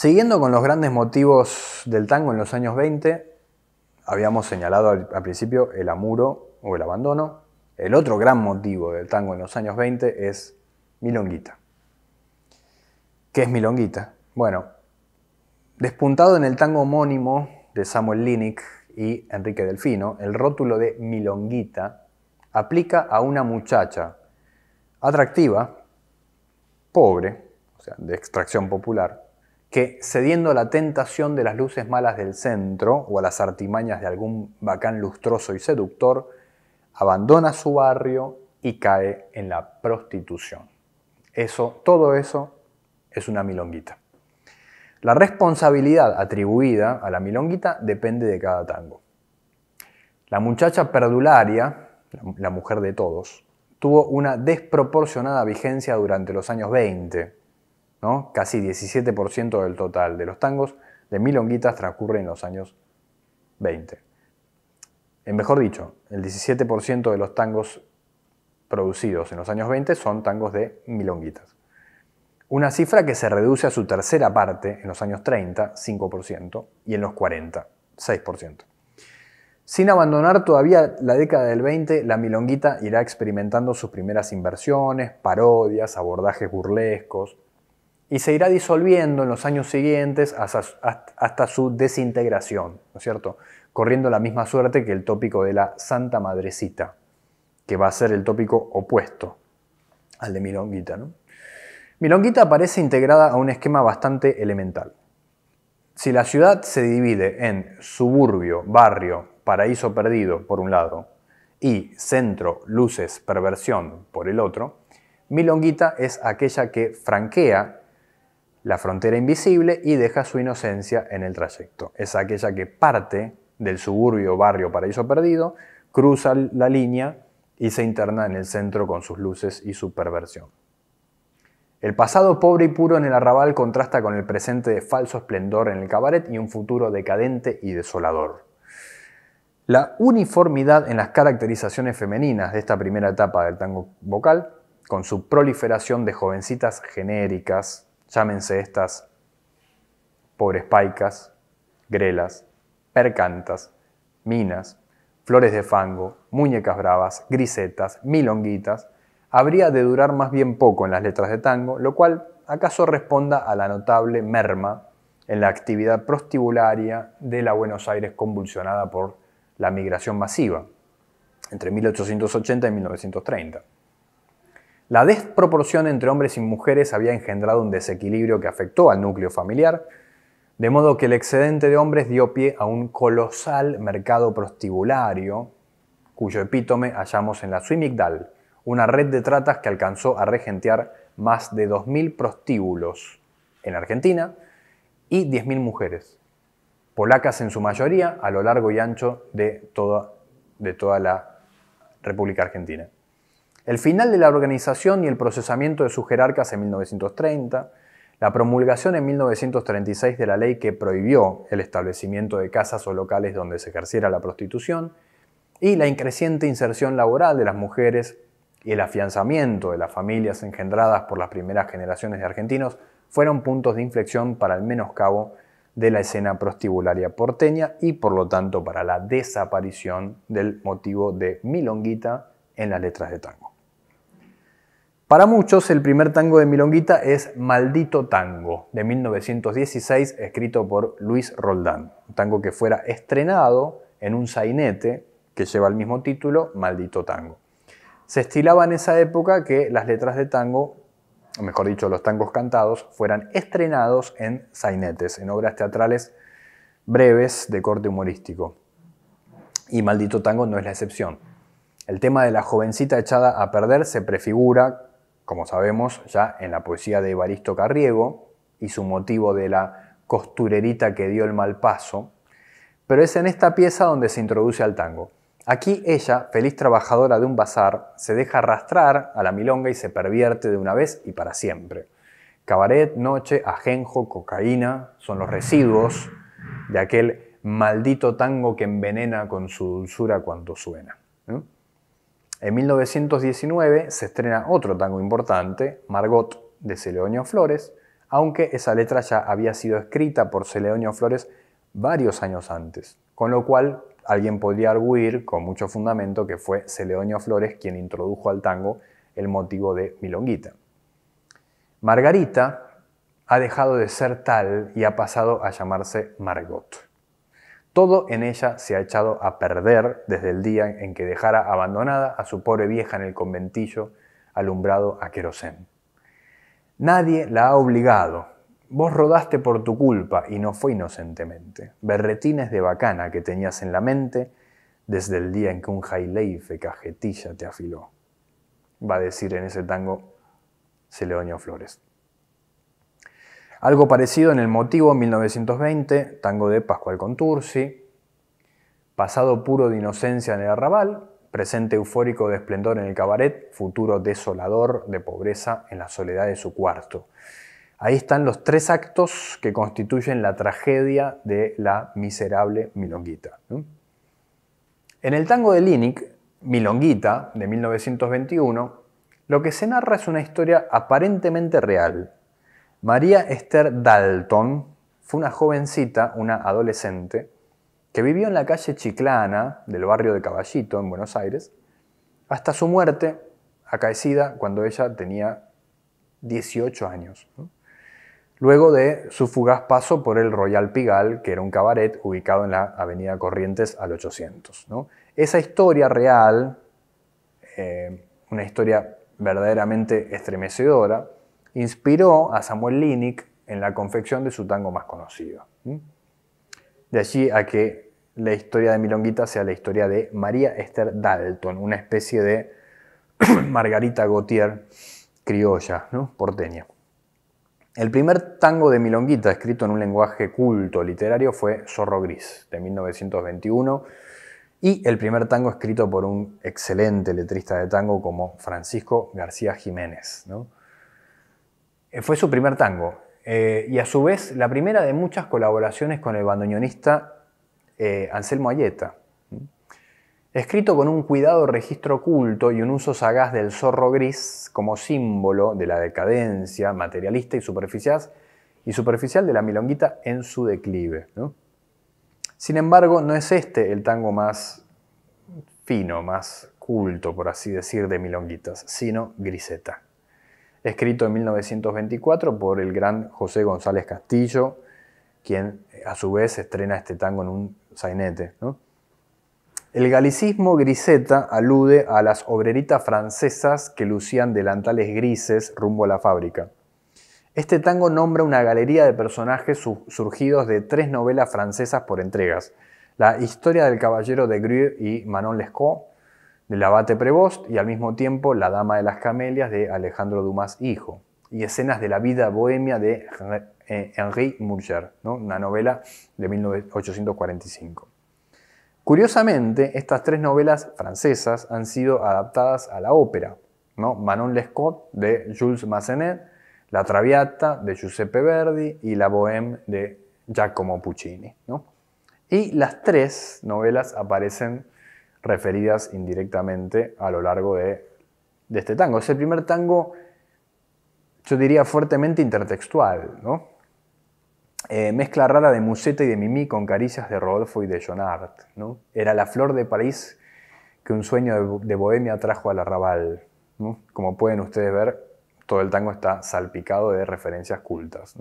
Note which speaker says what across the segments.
Speaker 1: Siguiendo con los grandes motivos del tango en los años 20, habíamos señalado al, principio el amuro o el abandono. El otro gran motivo del tango en los años 20 es Milonguita. ¿Qué es Milonguita? Bueno, despuntado en el tango homónimo de Samuel Linick y Enrique Delfino, el rótulo de Milonguita aplica a una muchacha atractiva, pobre, o sea, de extracción popular, que, cediendo a la tentación de las luces malas del centro o a las artimañas de algún bacán lustroso y seductor, abandona su barrio y cae en la prostitución. Eso, todo eso es una milonguita. La responsabilidad atribuida a la milonguita depende de cada tango. La muchacha perdularia, la mujer de todos, tuvo una desproporcionada vigencia durante los años 20, Casi 17% del total de los tangos de Milonguitas transcurre en los años 20. En eh, mejor dicho, el 17% de los tangos producidos en los años 20 son tangos de Milonguitas. Una cifra que se reduce a su tercera parte en los años 30, 5%, y en los 40, 6%. Sin abandonar todavía la década del 20, la milonguita irá experimentando sus primeras inversiones, parodias, abordajes burlescos, y se irá disolviendo en los años siguientes hasta, su desintegración, ¿no es cierto? Corriendo la misma suerte que el tópico de la Santa Madrecita, que va a ser el tópico opuesto al de Milonguita. ¿no? Milonguita aparece integrada a un esquema bastante elemental. Si la ciudad se divide en suburbio, barrio, paraíso perdido por un lado y centro, luces, perversión por el otro, Milonguita es aquella que franquea la frontera invisible y deja su inocencia en el trayecto. Es aquella que parte del suburbio barrio Paraíso Perdido, cruza la línea y se interna en el centro con sus luces y su perversión. El pasado pobre y puro en el arrabal contrasta con el presente de falso esplendor en el cabaret y un futuro decadente y desolador. La uniformidad en las caracterizaciones femeninas de esta primera etapa del tango vocal, con su proliferación de jovencitas genéricas, Llámense estas pobres paicas, grelas, percantas, minas, flores de fango, muñecas bravas, grisetas, milonguitas, habría de durar más bien poco en las letras de tango, lo cual acaso responda a la notable merma en la actividad prostibularia de la Buenos Aires convulsionada por la migración masiva entre 1880 y 1930. La desproporción entre hombres y mujeres había engendrado un desequilibrio que afectó al núcleo familiar, de modo que el excedente de hombres dio pie a un colosal mercado prostibulario, cuyo epítome hallamos en la Suimigdal, una red de tratas que alcanzó a regentear más de 2.000 prostíbulos en Argentina y 10.000 mujeres, polacas en su mayoría, a lo largo y ancho de toda, de toda la República Argentina. El final de la organización y el procesamiento de sus jerarcas en 1930, la promulgación en 1936 de la ley que prohibió el establecimiento de casas o locales donde se ejerciera la prostitución, y la increciente inserción laboral de las mujeres y el afianzamiento de las familias engendradas por las primeras generaciones de argentinos fueron puntos de inflexión para el menoscabo de la escena prostibularia porteña y por lo tanto para la desaparición del motivo de milonguita en las letras de tango. Para muchos, el primer tango de Milonguita es Maldito Tango, de 1916, escrito por Luis Roldán. Un tango que fuera estrenado en un sainete que lleva el mismo título, Maldito Tango. Se estilaba en esa época que las letras de tango, o mejor dicho, los tangos cantados, fueran estrenados en sainetes, en obras teatrales breves de corte humorístico. Y Maldito Tango no es la excepción. El tema de la jovencita echada a perder se prefigura, como sabemos, ya en la poesía de Evaristo Carriego y su motivo de la costurerita que dio el mal paso, pero es en esta pieza donde se introduce al tango. Aquí ella, feliz trabajadora de un bazar, se deja arrastrar a la milonga y se pervierte de una vez y para siempre. Cabaret, noche, ajenjo, cocaína son los residuos de aquel maldito tango que envenena con su dulzura cuando suena. En 1919 se estrena otro tango importante, Margot, de Celeonio Flores, aunque esa letra ya había sido escrita por Celeonio Flores varios años antes, con lo cual alguien podría arguir con mucho fundamento que fue Celeonio Flores quien introdujo al tango el motivo de Milonguita. Margarita ha dejado de ser tal y ha pasado a llamarse Margot. Todo en ella se ha echado a perder desde el día en que dejara abandonada a su pobre vieja en el conventillo alumbrado a querosén. Nadie la ha obligado. Vos rodaste por tu culpa y no fue inocentemente. Berretines de bacana que tenías en la mente desde el día en que un jaileife cajetilla te afiló. Va a decir en ese tango Seleonio Flores. Algo parecido en El Motivo 1920, tango de Pascual Contursi, pasado puro de inocencia en el arrabal, presente eufórico de esplendor en el cabaret, futuro desolador de pobreza en la soledad de su cuarto. Ahí están los tres actos que constituyen la tragedia de la miserable Milonguita. En el tango de Linick, Milonguita, de 1921, lo que se narra es una historia aparentemente real, María Esther Dalton fue una jovencita, una adolescente, que vivió en la calle Chiclana del barrio de Caballito, en Buenos Aires, hasta su muerte acaecida cuando ella tenía 18 años. Luego de su fugaz paso por el Royal Pigal, que era un cabaret ubicado en la Avenida Corrientes al 800. Esa historia real, eh, una historia verdaderamente estremecedora, inspiró a Samuel Linick en la confección de su tango más conocido. De allí a que la historia de Milonguita sea la historia de María Esther Dalton, una especie de Margarita Gautier criolla, porteña. El primer tango de Milonguita, escrito en un lenguaje culto literario, fue Zorro Gris, de 1921, y el primer tango escrito por un excelente letrista de tango como Francisco García Jiménez. Eh, fue su primer tango eh, y a su vez la primera de muchas colaboraciones con el bandoneonista eh, Anselmo Ayeta. Escrito con un cuidado registro oculto y un uso sagaz del zorro gris como símbolo de la decadencia materialista y superficial, y superficial de la milonguita en su declive. Sin embargo, no es este el tango más fino, más culto, por así decir, de milonguitas, sino Griseta escrito en 1924 por el gran José González Castillo, quien eh, a su vez estrena este tango en un sainete. El galicismo griseta alude a las obreritas francesas que lucían delantales grises rumbo a la fábrica. Este tango nombra una galería de personajes surgidos de tres novelas francesas por entregas: La historia del caballero de Grieux y Manon Lescaut, del abate Prevost y al mismo tiempo La Dama de las Camelias de Alejandro Dumas Hijo y escenas de la vida bohemia de Henri eh, Murger, ¿no? una novela de 1845. Curiosamente, estas tres novelas francesas han sido adaptadas a la ópera. ¿no? Manon Lescaut de Jules Massenet, La Traviata de Giuseppe Verdi y La Bohème de Giacomo Puccini. ¿no? Y las tres novelas aparecen referidas indirectamente a lo largo de, este tango. Es el primer tango, yo diría, fuertemente intertextual, eh, mezcla rara de Museta y de mimí con caricias de Rodolfo y de Jonard. Era la flor de París que un sueño de, Bohemia trajo al arrabal. Como pueden ustedes ver, todo el tango está salpicado de referencias cultas.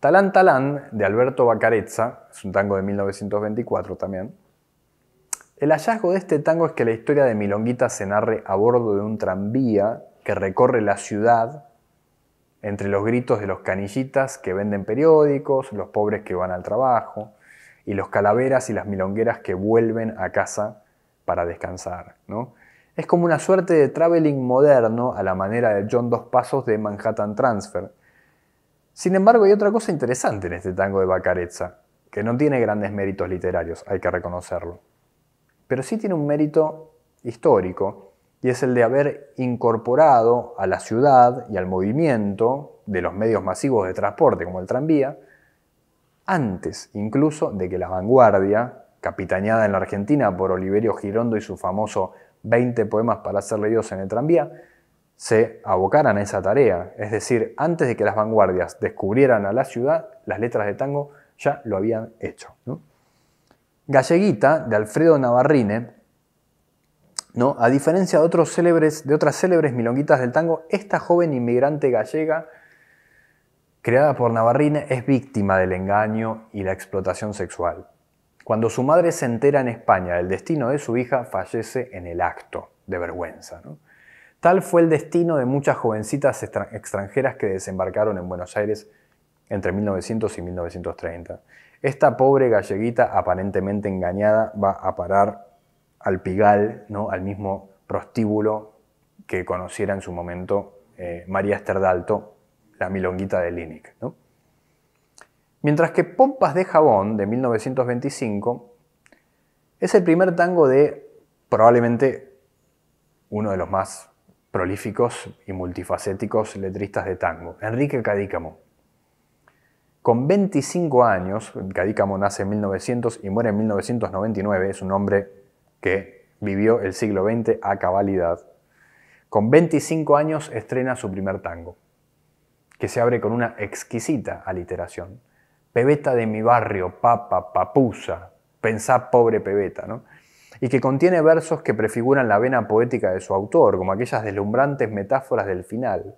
Speaker 1: Talán Talán, de Alberto Bacarezza, es un tango de 1924 también, el hallazgo de este tango es que la historia de Milonguita se narre a bordo de un tranvía que recorre la ciudad entre los gritos de los canillitas que venden periódicos, los pobres que van al trabajo y los calaveras y las milongueras que vuelven a casa para descansar. ¿no? Es como una suerte de traveling moderno a la manera de John Dos Pasos de Manhattan Transfer. Sin embargo, hay otra cosa interesante en este tango de Bacarezza, que no tiene grandes méritos literarios, hay que reconocerlo pero sí tiene un mérito histórico y es el de haber incorporado a la ciudad y al movimiento de los medios masivos de transporte como el tranvía, antes incluso de que la vanguardia, capitaneada en la Argentina por Oliverio Girondo y su famoso 20 poemas para ser leídos en el tranvía, se abocaran a esa tarea. Es decir, antes de que las vanguardias descubrieran a la ciudad, las letras de tango ya lo habían hecho. Galleguita, de Alfredo Navarrine, a diferencia de, otras célebres milonguitas del tango, esta joven inmigrante gallega creada por Navarrine es víctima del engaño y la explotación sexual. Cuando su madre se entera en España del destino de su hija, fallece en el acto de vergüenza. Tal fue el destino de muchas jovencitas extranjeras que desembarcaron en Buenos Aires entre 1900 y 1930. Esta pobre galleguita, aparentemente engañada, va a parar al pigal, al mismo prostíbulo que conociera en su momento eh, María Esterdalto, la milonguita de Linick. Mientras que Pompas de Jabón, de 1925, es el primer tango de probablemente uno de los más prolíficos y multifacéticos letristas de tango, Enrique Cadícamo. Con 25 años, Cadícamo nace en 1900 y muere en 1999, es un hombre que vivió el siglo XX a cabalidad. Con 25 años estrena su primer tango, que se abre con una exquisita aliteración. Pebeta de mi barrio, papa, papusa, pensá pobre pebeta, ¿no? y que contiene versos que prefiguran la vena poética de su autor, como aquellas deslumbrantes metáforas del final.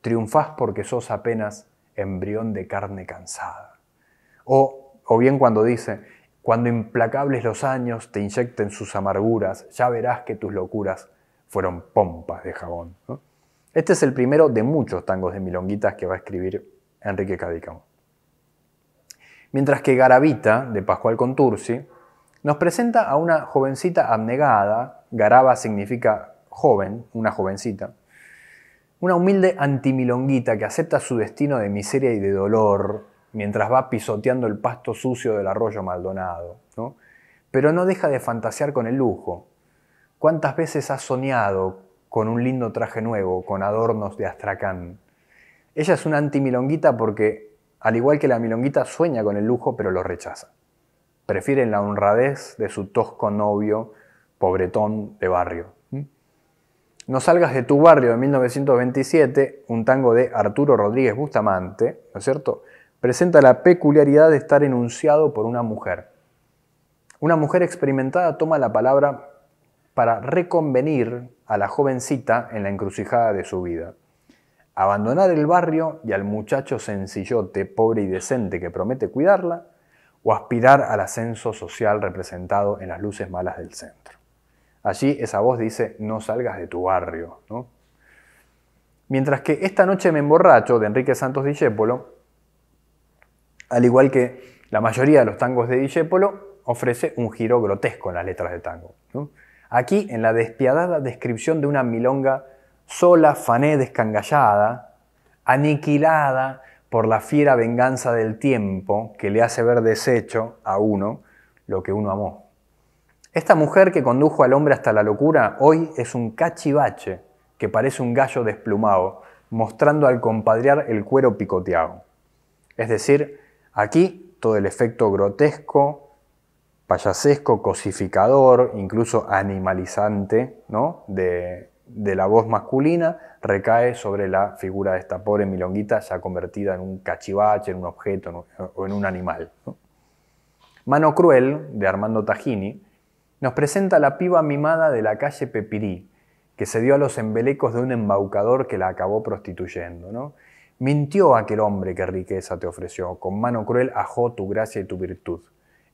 Speaker 1: Triunfás porque sos apenas embrión de carne cansada. O, bien cuando dice, cuando implacables los años te inyecten sus amarguras, ya verás que tus locuras fueron pompas de jabón. Este es el primero de muchos tangos de milonguitas que va a escribir Enrique Cadicamo. Mientras que Garavita, de Pascual Contursi, nos presenta a una jovencita abnegada, Garaba significa joven, una jovencita, una humilde antimilonguita que acepta su destino de miseria y de dolor mientras va pisoteando el pasto sucio del arroyo Maldonado. Pero no deja de fantasear con el lujo. ¿Cuántas veces ha soñado con un lindo traje nuevo, con adornos de astracán? Ella es una antimilonguita porque, al igual que la milonguita, sueña con el lujo pero lo rechaza. Prefieren la honradez de su tosco novio, pobretón de barrio. No salgas de tu barrio de 1927, un tango de Arturo Rodríguez Bustamante, ¿no es cierto? Presenta la peculiaridad de estar enunciado por una mujer. Una mujer experimentada toma la palabra para reconvenir a la jovencita en la encrucijada de su vida. Abandonar el barrio y al muchacho sencillote, pobre y decente que promete cuidarla, o aspirar al ascenso social representado en las luces malas del centro. Allí esa voz dice, no salgas de tu barrio. ¿no? Mientras que Esta noche me emborracho de Enrique Santos Discépolo, al igual que la mayoría de los tangos de Discépolo, ofrece un giro grotesco en las letras de tango. Aquí, en la despiadada descripción de una milonga sola, fané, descangallada, aniquilada por la fiera venganza del tiempo que le hace ver deshecho a uno lo que uno amó. Esta mujer que condujo al hombre hasta la locura hoy es un cachivache que parece un gallo desplumado, mostrando al compadrear el cuero picoteado. Es decir, aquí todo el efecto grotesco, payasesco, cosificador, incluso animalizante, ¿no? De, la voz masculina recae sobre la figura de esta pobre milonguita ya convertida en un cachivache, en un objeto o en un animal. Mano Cruel, de Armando Tajini, nos presenta la piba mimada de la calle Pepirí, que se dio a los embelecos de un embaucador que la acabó prostituyendo. Mintió aquel hombre que riqueza te ofreció, con mano cruel ajó tu gracia y tu virtud.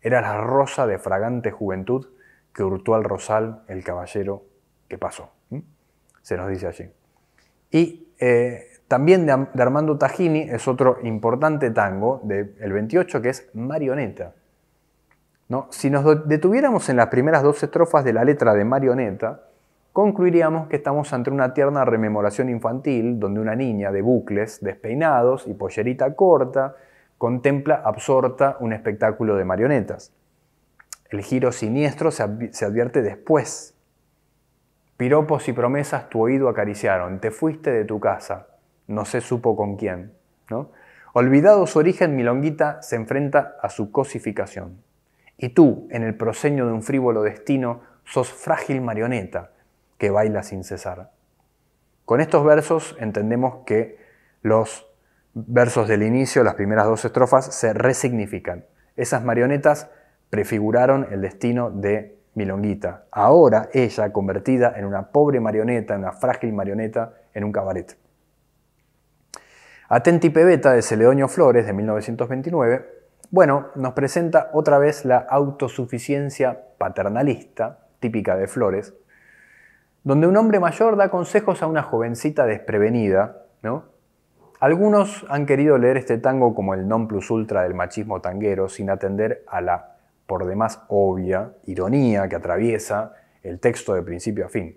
Speaker 1: Era la rosa de fragante juventud que hurtó al rosal el caballero que pasó. Se nos dice allí. Y eh, también de, Armando Tajini es otro importante tango del el 28 que es Marioneta. Si nos detuviéramos en las primeras dos estrofas de la letra de Marioneta, concluiríamos que estamos ante una tierna rememoración infantil donde una niña de bucles, despeinados y pollerita corta contempla absorta un espectáculo de marionetas. El giro siniestro se, advierte después. Piropos y promesas tu oído acariciaron, te fuiste de tu casa, no se supo con quién. Olvidado su origen, Milonguita se enfrenta a su cosificación y tú, en el proseño de un frívolo destino, sos frágil marioneta que baila sin cesar. Con estos versos entendemos que los versos del inicio, las primeras dos estrofas, se resignifican. Esas marionetas prefiguraron el destino de Milonguita. Ahora ella convertida en una pobre marioneta, en una frágil marioneta, en un cabaret. Atenti Pebeta de Celedonio Flores de 1929 bueno, nos presenta otra vez la autosuficiencia paternalista, típica de Flores, donde un hombre mayor da consejos a una jovencita desprevenida, Algunos han querido leer este tango como el non plus ultra del machismo tanguero, sin atender a la, por demás obvia, ironía que atraviesa el texto de principio a fin,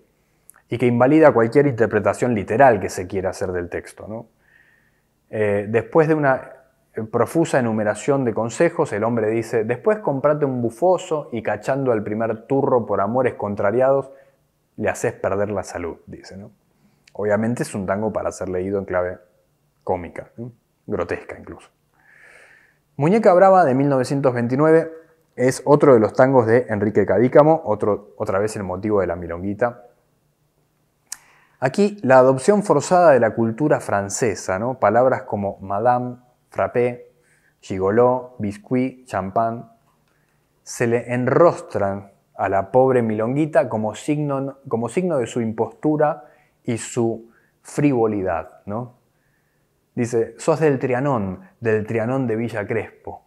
Speaker 1: y que invalida cualquier interpretación literal que se quiera hacer del texto. Eh, después de una profusa enumeración de consejos, el hombre dice, después comprate un bufoso y cachando al primer turro por amores contrariados, le haces perder la salud, dice. Obviamente es un tango para ser leído en clave cómica, grotesca incluso. Muñeca Brava de 1929 es otro de los tangos de Enrique Cadícamo, otro, otra vez el motivo de la milonguita. Aquí la adopción forzada de la cultura francesa, ¿no? palabras como madame, frappé, gigoló, biscuit, champán, se le enrostran a la pobre milonguita como signo, como signo de su impostura y su frivolidad. ¿no? Dice, sos del Trianón, del Trianón de Villa Crespo.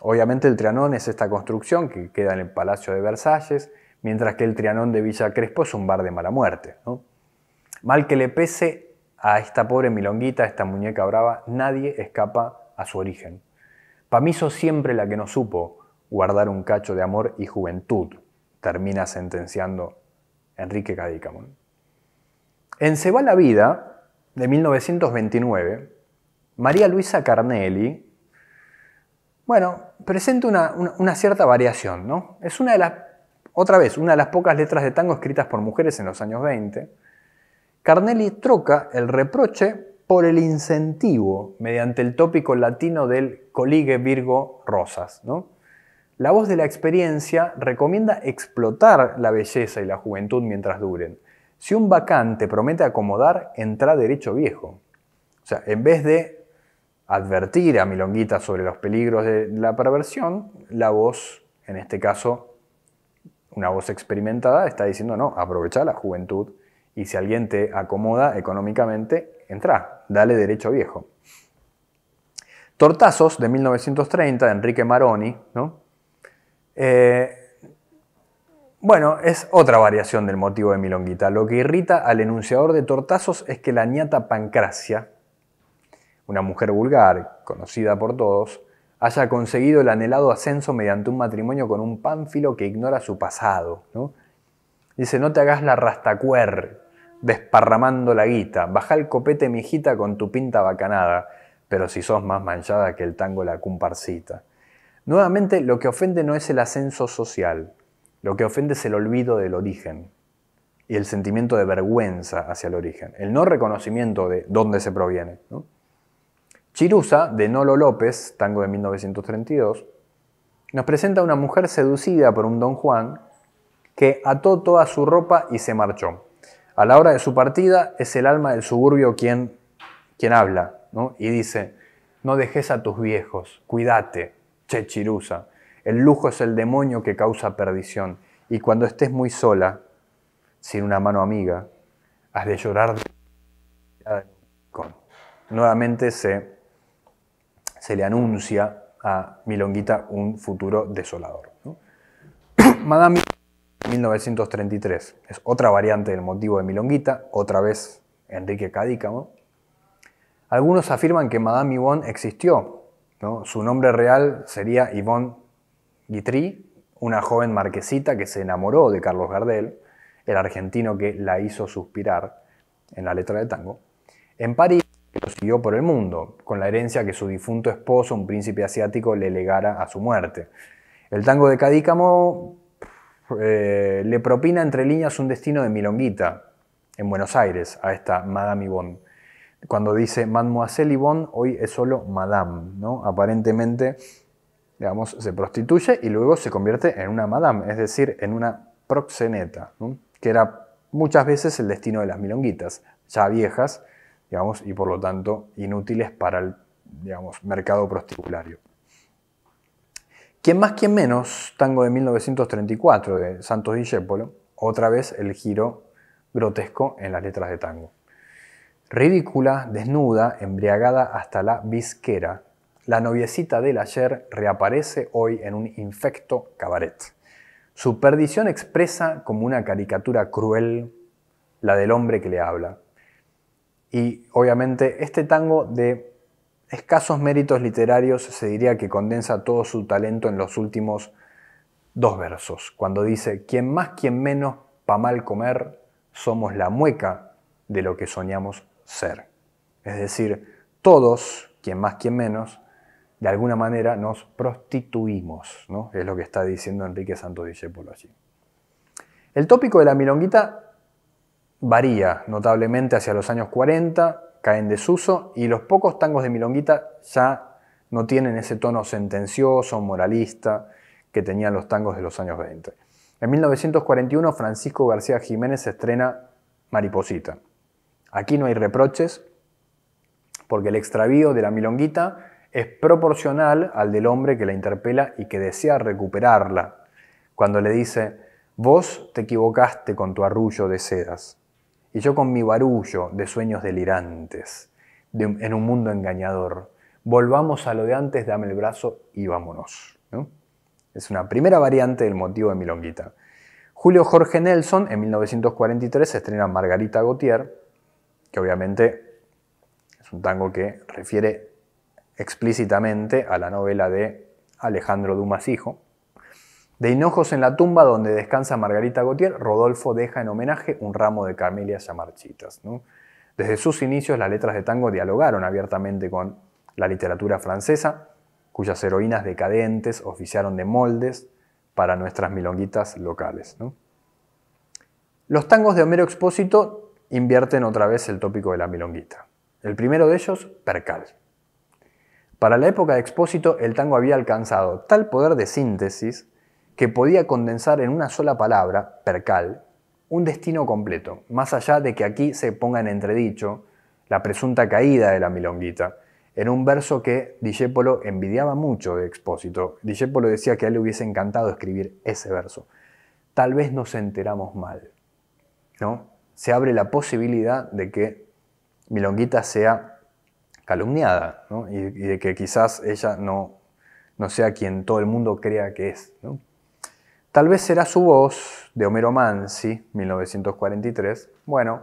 Speaker 1: Obviamente el Trianón es esta construcción que queda en el Palacio de Versalles, mientras que el Trianón de Villa Crespo es un bar de mala muerte. Mal que le pese, a esta pobre milonguita, a esta muñeca brava, nadie escapa a su origen. Pamiso siempre la que no supo guardar un cacho de amor y juventud, termina sentenciando Enrique Cadicamón. En Se va la vida, de 1929, María Luisa Carnelli, bueno, presenta una, una, cierta variación, ¿no? Es una de las, otra vez, una de las pocas letras de tango escritas por mujeres en los años 20, Carnelli troca el reproche por el incentivo mediante el tópico latino del colige Virgo Rosas. La voz de la experiencia recomienda explotar la belleza y la juventud mientras duren. Si un vacante promete acomodar, entra derecho viejo. O sea, en vez de advertir a Milonguita sobre los peligros de la perversión, la voz, en este caso, una voz experimentada, está diciendo, no, aprovecha la juventud y si alguien te acomoda económicamente, entra, dale derecho viejo. Tortazos de 1930 de Enrique Maroni, eh, bueno, es otra variación del motivo de Milonguita. Lo que irrita al enunciador de Tortazos es que la ñata Pancracia, una mujer vulgar, conocida por todos, haya conseguido el anhelado ascenso mediante un matrimonio con un pánfilo que ignora su pasado. Dice, no te hagas la rastacuer, desparramando la guita. Baja el copete, mijita, con tu pinta bacanada, pero si sos más manchada que el tango la comparcita. Nuevamente, lo que ofende no es el ascenso social, lo que ofende es el olvido del origen y el sentimiento de vergüenza hacia el origen, el no reconocimiento de dónde se proviene. Chirusa, de Nolo López, tango de 1932, nos presenta una mujer seducida por un don Juan que ató toda su ropa y se marchó. A la hora de su partida es el alma del suburbio quien, quien habla y dice, no dejes a tus viejos, cuídate, che El lujo es el demonio que causa perdición y cuando estés muy sola, sin una mano amiga, has de llorar Nuevamente se, se le anuncia a Milonguita un futuro desolador. 1933. Es otra variante del motivo de Milonguita, otra vez Enrique Cadícamo. Algunos afirman que Madame Yvonne existió. ¿no? Su nombre real sería Yvonne Guitry, una joven marquesita que se enamoró de Carlos Gardel, el argentino que la hizo suspirar en la letra de tango, en París lo siguió por el mundo, con la herencia que su difunto esposo, un príncipe asiático, le legara a su muerte. El tango de Cadícamo eh, le propina entre líneas un destino de Milonguita, en Buenos Aires, a esta Madame Yvonne. Cuando dice Mademoiselle Yvonne, hoy es solo Madame, ¿no? Aparentemente, digamos, se prostituye y luego se convierte en una Madame, es decir, en una proxeneta, que era muchas veces el destino de las milonguitas, ya viejas, digamos, y por lo tanto inútiles para el mercado prostibulario. Quien más, quien menos, tango de 1934 de Santos Discépolo, otra vez el giro grotesco en las letras de tango. Ridícula, desnuda, embriagada hasta la visquera, la noviecita del ayer reaparece hoy en un infecto cabaret. Su perdición expresa como una caricatura cruel la del hombre que le habla. Y obviamente este tango de escasos méritos literarios se diría que condensa todo su talento en los últimos dos versos, cuando dice, quien más, quien menos, pa' mal comer, somos la mueca de lo que soñamos ser. Es decir, todos, quien más, quien menos, de alguna manera nos prostituimos, ¿no? es lo que está diciendo Enrique Santos Discépolo allí. El tópico de la milonguita varía notablemente hacia los años 40, caen en desuso y los pocos tangos de Milonguita ya no tienen ese tono sentencioso, moralista que tenían los tangos de los años 20. En 1941 Francisco García Jiménez estrena Mariposita. Aquí no hay reproches porque el extravío de la Milonguita es proporcional al del hombre que la interpela y que desea recuperarla, cuando le dice, vos te equivocaste con tu arrullo de sedas y yo con mi barullo de sueños delirantes, en un mundo engañador. Volvamos a lo de antes, dame el brazo y vámonos. Es una primera variante del motivo de Milonguita. Julio Jorge Nelson, en 1943, estrena Margarita Gautier, que obviamente es un tango que refiere explícitamente a la novela de Alejandro Dumas Hijo. De Hinojos en la tumba donde descansa Margarita Gautier, Rodolfo deja en homenaje un ramo de camelias ya marchitas. Desde sus inicios las letras de tango dialogaron abiertamente con la literatura francesa, cuyas heroínas decadentes oficiaron de moldes para nuestras milonguitas locales. Los tangos de Homero Expósito invierten otra vez el tópico de la milonguita. El primero de ellos, Percal. Para la época de Expósito, el tango había alcanzado tal poder de síntesis que podía condensar en una sola palabra, percal, un destino completo, más allá de que aquí se ponga en entredicho la presunta caída de la milonguita, en un verso que Discépolo envidiaba mucho de Expósito. Discépolo decía que a él le hubiese encantado escribir ese verso. Tal vez nos enteramos mal, ¿no? Se abre la posibilidad de que Milonguita sea calumniada y, de que quizás ella no, no sea quien todo el mundo crea que es, ¿no? Tal vez será su voz, de Homero Mansi, 1943. Bueno,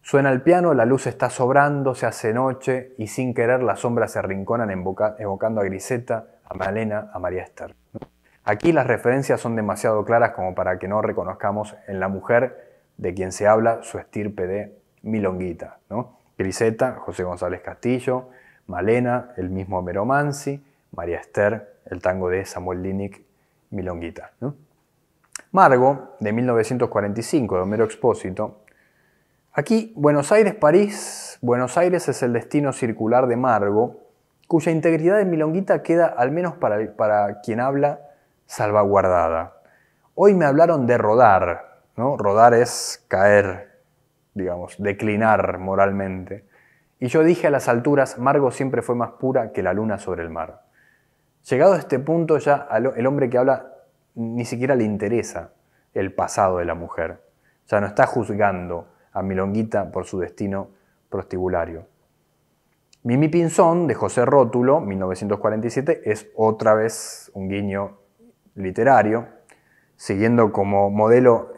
Speaker 1: suena el piano, la luz está sobrando, se hace noche y sin querer las sombras se arrinconan evocando a Griseta, a Malena, a María Esther. Aquí las referencias son demasiado claras como para que no reconozcamos en la mujer de quien se habla su estirpe de milonguita. Griseta, José González Castillo, Malena, el mismo Homero Mansi, María Esther, el tango de Samuel Linick, milonguita. Margo, de 1945, de Homero Expósito. Aquí, Buenos Aires-París, Buenos Aires es el destino circular de Margo, cuya integridad de Milonguita queda, al menos para, para quien habla, salvaguardada. Hoy me hablaron de rodar, ¿no? Rodar es caer, digamos, declinar moralmente. Y yo dije a las alturas, Margo siempre fue más pura que la luna sobre el mar. Llegado a este punto ya el hombre que habla ni siquiera le interesa el pasado de la mujer. O sea, no está juzgando a Milonguita por su destino prostibulario. Mimi Pinzón, de José Rótulo, 1947, es otra vez un guiño literario, siguiendo como modelo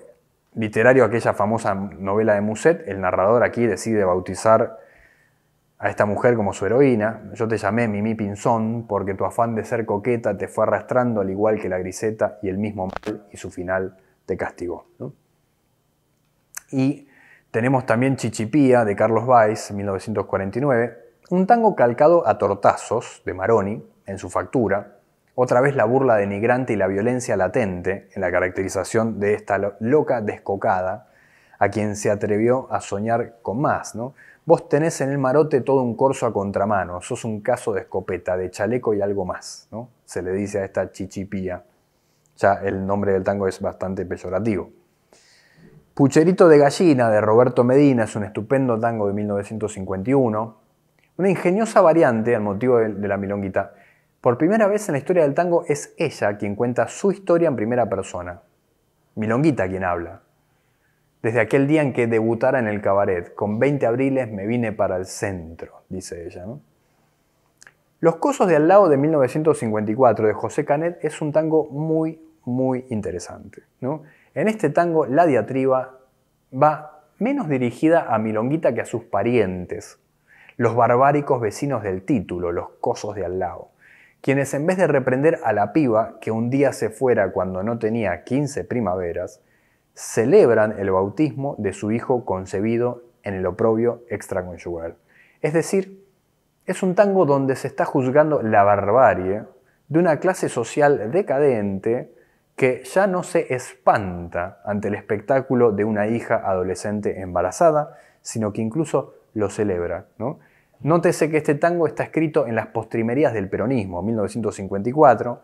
Speaker 1: literario aquella famosa novela de Musset, el narrador aquí decide bautizar a esta mujer como su heroína. Yo te llamé Mimi Pinzón porque tu afán de ser coqueta te fue arrastrando al igual que la griseta y el mismo mal y su final te castigó. Y tenemos también Chichipía de Carlos Valls, 1949, un tango calcado a tortazos de Maroni en su factura, otra vez la burla denigrante y la violencia latente en la caracterización de esta loca descocada a quien se atrevió a soñar con más, ¿no? Vos tenés en el marote todo un corso a contramano, sos un caso de escopeta, de chaleco y algo más, ¿no? Se le dice a esta chichipía. Ya el nombre del tango es bastante peyorativo. Pucherito de gallina de Roberto Medina es un estupendo tango de 1951, una ingeniosa variante al motivo de la milonguita. Por primera vez en la historia del tango es ella quien cuenta su historia en primera persona. Milonguita quien habla. Desde aquel día en que debutara en el cabaret, con 20 abriles me vine para el centro, dice ella. Los Cosos de al lado de 1954 de José Canet es un tango muy, muy interesante. En este tango la diatriba va menos dirigida a Milonguita que a sus parientes, los barbáricos vecinos del título, los cosos de al lado, quienes en vez de reprender a la piba que un día se fuera cuando no tenía 15 primaveras, celebran el bautismo de su hijo concebido en el oprobio extraconyugal. Es decir, es un tango donde se está juzgando la barbarie de una clase social decadente que ya no se espanta ante el espectáculo de una hija adolescente embarazada, sino que incluso lo celebra. Nótese que este tango está escrito en las postrimerías del peronismo, 1954,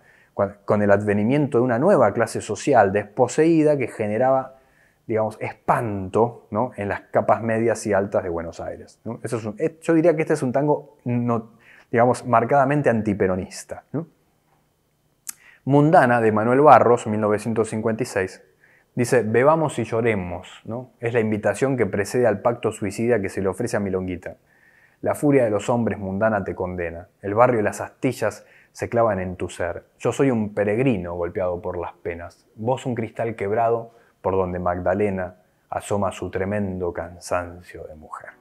Speaker 1: con el advenimiento de una nueva clase social desposeída que generaba, digamos, espanto ¿no? en las capas medias y altas de Buenos Aires. Eso es eh, yo diría que este es un tango, no, digamos, marcadamente antiperonista. Mundana, de Manuel Barros, 1956, dice, bebamos y lloremos. Es la invitación que precede al pacto suicida que se le ofrece a Milonguita. La furia de los hombres mundana te condena. El barrio y las astillas se clavan en tu ser. Yo soy un peregrino golpeado por las penas, vos un cristal quebrado por donde Magdalena asoma su tremendo cansancio de mujer.